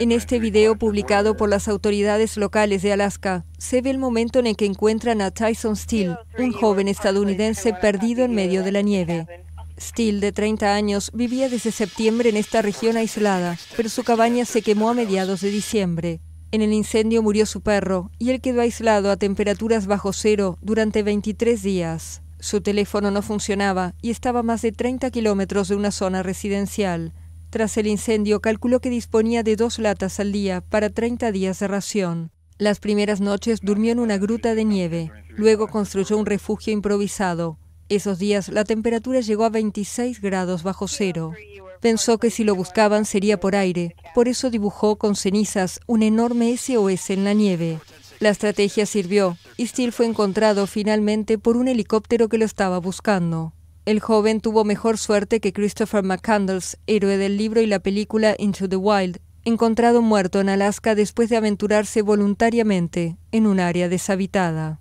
En este video publicado por las autoridades locales de Alaska, se ve el momento en el que encuentran a Tyson Steele, un joven estadounidense perdido en medio de la nieve. Steele, de 30 años, vivía desde septiembre en esta región aislada, pero su cabaña se quemó a mediados de diciembre. En el incendio murió su perro y él quedó aislado a temperaturas bajo cero durante 23 días. Su teléfono no funcionaba y estaba a más de 30 kilómetros de una zona residencial. Tras el incendio, calculó que disponía de dos latas al día para 30 días de ración. Las primeras noches durmió en una gruta de nieve. Luego construyó un refugio improvisado. Esos días la temperatura llegó a 26 grados bajo cero. Pensó que si lo buscaban sería por aire, por eso dibujó con cenizas un enorme SOS en la nieve. La estrategia sirvió y Steele fue encontrado finalmente por un helicóptero que lo estaba buscando. El joven tuvo mejor suerte que Christopher McCandles, héroe del libro y la película Into the Wild, encontrado muerto en Alaska después de aventurarse voluntariamente en un área deshabitada.